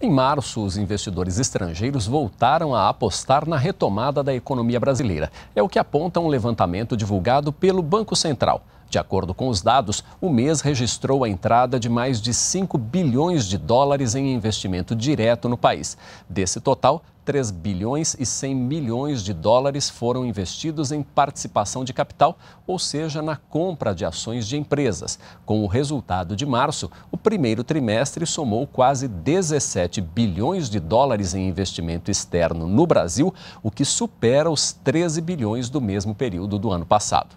Em março, os investidores estrangeiros voltaram a apostar na retomada da economia brasileira. É o que aponta um levantamento divulgado pelo Banco Central. De acordo com os dados, o mês registrou a entrada de mais de 5 bilhões de dólares em investimento direto no país. Desse total, 3 bilhões e 100 milhões de dólares foram investidos em participação de capital, ou seja, na compra de ações de empresas. Com o resultado de março, o primeiro trimestre somou quase 17 bilhões de dólares em investimento externo no Brasil, o que supera os 13 bilhões do mesmo período do ano passado.